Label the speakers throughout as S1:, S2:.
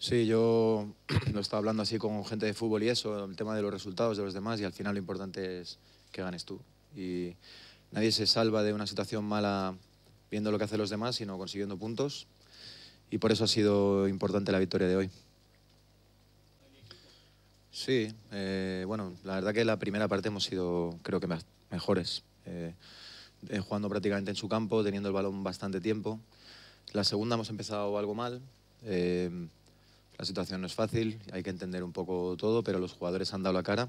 S1: Sí, yo lo estaba hablando así con gente de fútbol y eso, el tema de los resultados de los demás y al final lo importante es que ganes tú. Y nadie se salva de una situación mala viendo lo que hacen los demás, sino consiguiendo puntos. Y por eso ha sido importante la victoria de hoy. Sí, eh, bueno, la verdad que la primera parte hemos sido, creo que mejores, eh, eh, jugando prácticamente en su campo, teniendo el balón bastante tiempo. La segunda hemos empezado algo mal. La situación no es fácil, hay que entender un poco todo, pero los jugadores han dado la cara.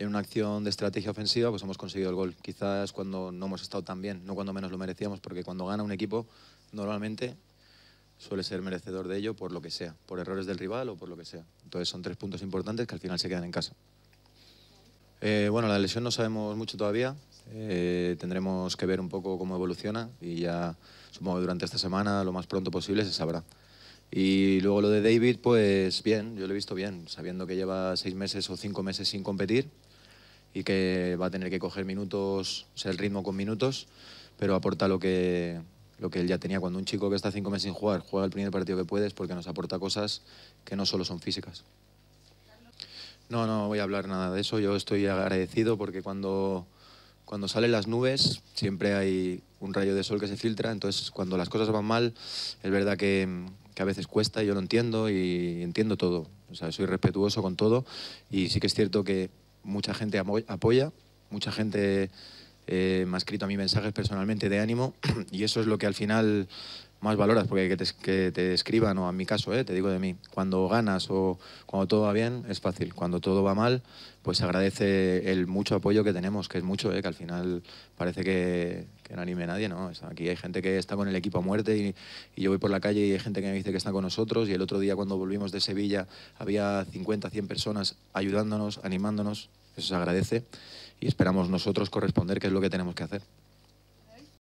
S1: En una acción de estrategia ofensiva pues hemos conseguido el gol. Quizás cuando no hemos estado tan bien, no cuando menos lo merecíamos, porque cuando gana un equipo normalmente suele ser merecedor de ello por lo que sea, por errores del rival o por lo que sea. Entonces son tres puntos importantes que al final se quedan en casa. Eh, bueno, la lesión no sabemos mucho todavía. Eh, tendremos que ver un poco cómo evoluciona y ya supongo que durante esta semana, lo más pronto posible, se sabrá. Y luego lo de David, pues bien, yo lo he visto bien, sabiendo que lleva seis meses o cinco meses sin competir y que va a tener que coger minutos, o sea, el ritmo con minutos, pero aporta lo que, lo que él ya tenía. Cuando un chico que está cinco meses sin jugar juega el primer partido que puedes porque nos aporta cosas que no solo son físicas. No, no voy a hablar nada de eso. Yo estoy agradecido porque cuando, cuando salen las nubes siempre hay un rayo de sol que se filtra. Entonces, cuando las cosas van mal, es verdad que, que a veces cuesta, yo lo entiendo y entiendo todo. O sea, soy respetuoso con todo y sí que es cierto que mucha gente apoya, mucha gente eh, me ha escrito a mí mensajes personalmente de ánimo y eso es lo que al final más valoras, porque que te, que te escriban, o en mi caso, eh, te digo de mí, cuando ganas o cuando todo va bien es fácil, cuando todo va mal, pues se agradece el mucho apoyo que tenemos, que es mucho, eh, que al final parece que, no anime a nadie, ¿no? Aquí hay gente que está con el equipo a muerte y, y, yo voy por la calle y hay gente que me dice que está con nosotros y el otro día cuando volvimos de Sevilla había 50, 100 personas ayudándonos, animándonos, eso se agradece y esperamos nosotros corresponder, que es lo que tenemos que hacer.